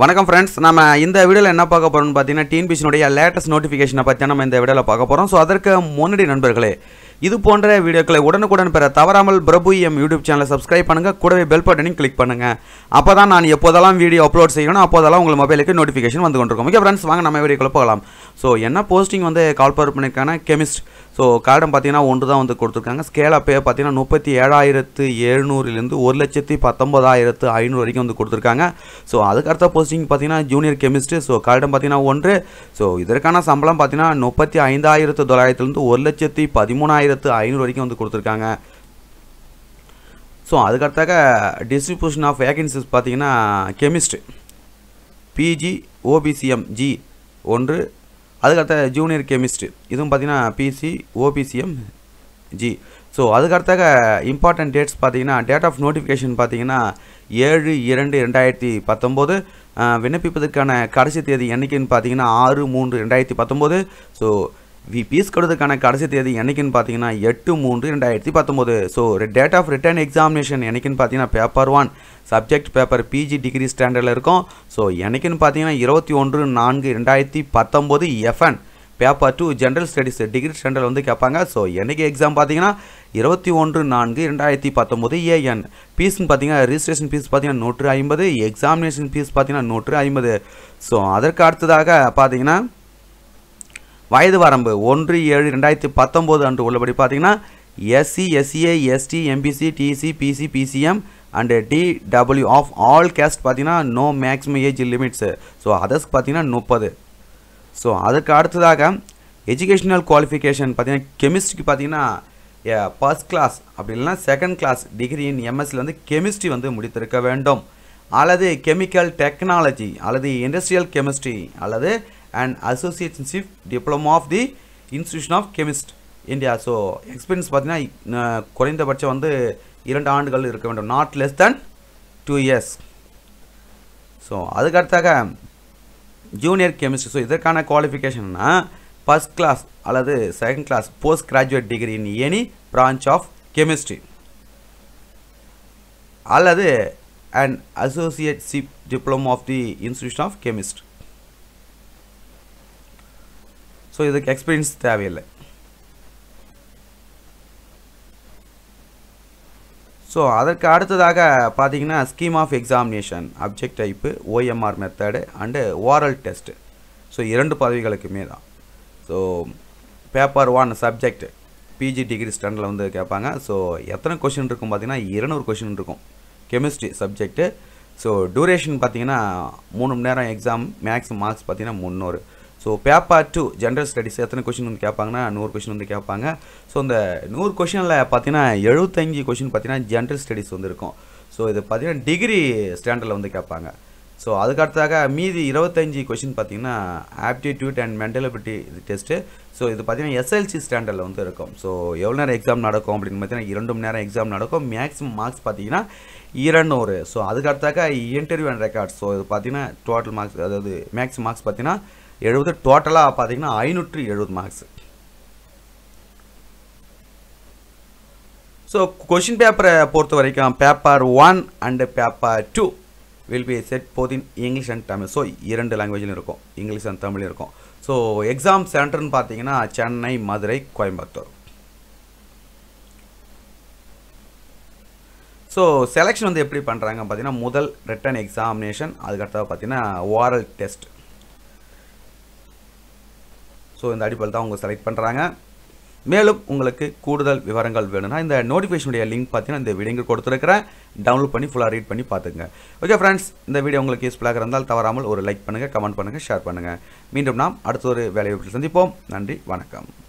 வணக்கம் ஃப்ரெண்ட்ஸ் நம்ம இந்த வீடியோவில் என்ன பார்க்க போகிறோம்னு பார்த்தீங்கன்னா டிஎன்பிசினுடைய லேட்டஸ்ட் நோட்டிஃபிகேஷனை பற்றி நம்ம இந்த வீடியோவில் பார்க்க போகிறோம் ஸோ அதற்கு முன்னாடி நண்பர்களே இது போன்ற வீடியோக்களை உடனுக்குடன் பெற தவறாமல் பிரபு எம் யூடியூப் சேனலை சப்ஸ்கிரைப் பண்ணுங்கள் கூடவே பெல் பட்டனையும் கிளிக் பண்ணுங்கள் அப்போ தான் நான் எப்போதெல்லாம் வீடியோ அப்லோட் செய்யணும் அப்போதெல்லாம் உங்கள் மொபைலுக்கு நோட்டிஃபிகேஷன் வந்து கொண்டிருக்கும் ஓகே ஃப்ரெண்ட்ஸ் வாங்க நம்ம வீடியோக்குள்ளே போகலாம் ஸோ என்ன போஸ்டிங் வந்து பவர் பண்ணியிருக்கான கெமிஸ்ட் ஸோ கார்டம் பார்த்தீங்கன்னா ஒன்று தான் வந்து கொடுத்துருக்காங்க ஸ்கேல் அப்பே பார்த்தீங்கன்னா முப்பத்தி ஏழாயிரத்து எழுநூறுலேருந்து ஒரு லட்சத்தி பத்தொம்பதாயிரத்து ஐநூறு வரைக்கும் வந்து கொடுத்துருக்காங்க ஸோ அதுக்கடுத்த போஸ்டிங் பார்த்தீங்கன்னா ஜூனியர் கெமிஸ்ட்டு ஸோ கார்டம் பார்த்தீங்கன்னா ஒன்று ஸோ இதற்கான சம்பளம் பார்த்தீங்கன்னா முப்பத்தி ஐந்தாயிரத்து தொள்ளாயிரத்துலேருந்து ஒரு லட்சத்தி பதிமூணாயிரம் ஆயிரத்து ஐநூறு வரைக்கும் வந்து கொடுத்துருக்காங்க ஸோ அதுக்கடுத்தாக டிஸ்ட்ரிபியூஷன் ஆஃப் வேகன்சிஸ் பார்த்தீங்கன்னா கெமிஸ்ட்ரி பிஜி ஓபிசிஎம் ஜி ஒன்று அதுக்கடுத்த ஜூனியர் கெமிஸ்ட்ரி இதுவும் பார்த்தீங்கன்னா பிசி ஓபிசிஎம் ஜி ஸோ அதுக்கடுத்தாக இம்பார்ட்டன்ட் டேட்ஸ் பார்த்தீங்கன்னா டேட் ஆஃப் நோட்டிஃபிகேஷன் பார்த்தீங்கன்னா ஏழு இரண்டு ரெண்டாயிரத்தி பத்தொம்போது விண்ணப்பிப்பதற்கான கடைசி தேதி என்றைக்குன்னு பார்த்தீங்கன்னா ஆறு மூன்று ரெண்டாயிரத்தி பத்தொம்போது ஸோ வி ஃபீஸ் கட்டுறதுக்கான கடைசி தேதி என்னைக்குன்னு பார்த்தீங்கன்னா எட்டு மூன்று ரெண்டாயிரத்தி பத்தொம்போது so date of written examination என்னைக்குன்னு பார்த்தீங்கன்னா paper one subject paper PG degree ஸ்டாண்டர்டில் இருக்கும் ஸோ எனக்குன்னு பார்த்தீங்கன்னா இருபத்தி ஒன்று நான்கு ரெண்டாயிரத்தி பத்தொம்போது FN paper two general studies degree standard வந்து கேட்பாங்க ஸோ என்றைக்கு எக்ஸாம் பார்த்தீங்கன்னா இருபத்தி ஒன்று நான்கு ரெண்டாயிரத்தி பத்தொம்போது ஏஎன் ஃபீஸ்னு பார்த்தீங்கன்னா ரிஜிஸ்ட்ரேஷன் ஃபீஸ் பார்த்தீங்கன்னா நூற்று ஐம்பது எக்ஸாமினேஷன் ஃபீஸ் பார்த்தீங்கன்னா நூற்று ஐம்பது ஸோ அதற்கு அடுத்ததாக பார்த்தீங்கன்னா வயது வரம்பு ஒன்று ஏழு ரெண்டாயிரத்தி பத்தொம்போது அன்று உள்ளபடி பார்த்தீங்கன்னா SC SCA ST MBC DC BC BCM and DW of all caste பார்த்தீங்கன்னா no maximum age limits so அதர்ஸ்க்கு பார்த்தீங்கன்னா முப்பது ஸோ அதுக்கு அடுத்ததாக எஜுகேஷ்னல் குவாலிஃபிகேஷன் பார்த்தீங்கன்னா கெமிஸ்ட்ரிக்கு பார்த்தீங்கன்னா ஃபஸ்ட் கிளாஸ் அப்படி இல்லைனா செகண்ட் கிளாஸ் டிகிரி இன் வந்து கெமிஸ்ட்ரி வந்து முடித்திருக்க வேண்டும் அல்லது கெமிக்கல் டெக்னாலஜி அல்லது இண்டஸ்ட்ரியல் கெமிஸ்ட்ரி அல்லது and associationship diploma of the institution of chemist India so experience பார்த்தீங்கன்னா குறைந்தபட்சம் வந்து இரண்டு ஆண்டுகள் இருக்க வேண்டும் not less than two years so அதுக்கடுத்தாக ஜூனியர் கெமிஸ்ட்ரி ஸோ இதற்கான குவாலிஃபிகேஷன்னா ஃபஸ்ட் கிளாஸ் அல்லது second class post graduate degree in any branch of chemistry அல்லது and associate associateship diploma of the institution of chemistry so இதுக்கு experience தேவையில்லை so அதற்கு அடுத்ததாக பார்த்தீங்கன்னா scheme of examination object type OMR method and oral test so இரண்டு பதவிகளுக்குமே தான் so paper one subject PG degree ஸ்டாண்டர்டில் வந்து கேட்பாங்க ஸோ எத்தனை கொஷின் இருக்கும் பார்த்தீங்கன்னா இருநூறு கொஷின் இருக்கும் கெமிஸ்ட்ரி சப்ஜெக்ட்டு ஸோ டூரேஷன் பார்த்தீங்கன்னா மூணு மணி நேரம் எக்ஸாம் மேக்ஸ் மார்க்ஸ் பார்த்தீங்கன்னா முந்நூறு so paper two general studies எத்தனை கொஷின் வந்து கேட்பாங்கன்னா நூறு கொஷின் வந்து கேட்பாங்க ஸோ இந்த நூறு கொஷினில் பார்த்தீங்கன்னா எழுபத்தஞ்சு கொஷின் பார்த்தீங்கன்னா ஜென்ரல் ஸ்டடீஸ் வந்துருக்கும் ஸோ இது பார்த்தீங்கன்னா டிகிரி ஸ்டாண்டர்டில் வந்து கேட்பாங்க ஸோ அதுக்கடுத்தாக மீதி இருபத்தஞ்சி கொஷின் பார்த்தீங்கன்னா ஆப்டிடியூட் அண்ட் மென்டலபிலிட்டி இது டெஸ்ட்டு ஸோ இது பார்த்தீங்கன்னா எஸ்எல்சி ஸ்டாண்டர்டில் வந்து இருக்கும் ஸோ எவ்வளோ நேரம் எக்ஸாம் நடக்கும் அப்படின்னு பார்த்தீங்கன்னா இரண்டு மணி நேரம் எக்ஸாம் நடக்கும் மேக்ஸிமம் மார்க்ஸ் பார்த்தீங்கன்னா இரநூறு ஸோ அதுக்கடுத்தாக இன்டர்வியூ அண்ட் ரெக்கார்ட்ஸ் ஸோ இது பார்த்தீங்கன்னா டோட்டல் மார்க்ஸ் அதாவது மேக்ஸ் மார்க்ஸ் பார்த்தீங்கன்னா எழுபது டோட்டலாக பார்த்தீங்கன்னா ஐநூற்றி எழுபது மார்க்ஸ் ஸோ கொஷின் பேப்பரை பொறுத்த வரைக்கும் paper one and paper two will be set both in English and Tamil so இரண்டு லாங்குவேஜ்லையும் இருக்கும் இங்கிலீஷ் அண்ட் தமிழ் இருக்கும் ஸோ எக்ஸாம் சென்டர்னு பார்த்தீங்கன்னா சென்னை மதுரை கோயம்புத்தூர் ஸோ செலெக்ஷன் வந்து எப்படி பண்ணுறாங்க பார்த்தீங்கன்னா முதல் ரிட்டன் எக்ஸாமினேஷன் அதுக்கடுத்தது பார்த்தீங்கன்னா ஓரல் டெஸ்ட் ஸோ இந்த அடிப்படையில் தான் அவங்க செலக்ட் பண்ணுறாங்க மேலும் உங்களுக்கு கூடுதல் விவரங்கள் வேணும்னா இந்த நோட்டிஃபிகேஷனுடைய லிங்க் பார்த்தீங்கன்னா இந்த வீடியோ கொடுத்துருக்கிறேன் டவுன்லோட் பண்ணி ஃபுல்லாக ரீட் பண்ணி பார்த்துங்க ஓகே ஃப்ரெண்ட்ஸ் இந்த வீடியோ உங்களுக்கு யூஸ்ஃபுல்லாக இருந்தால் தவறாமல் ஒரு லைக் பண்ணுங்கள் கமெண்ட் பண்ணுங்கள் ஷேர் பண்ணுங்கள் மீண்டும் நாம் அடுத்த ஒரு வேலையை சந்திப்போம் நன்றி வணக்கம்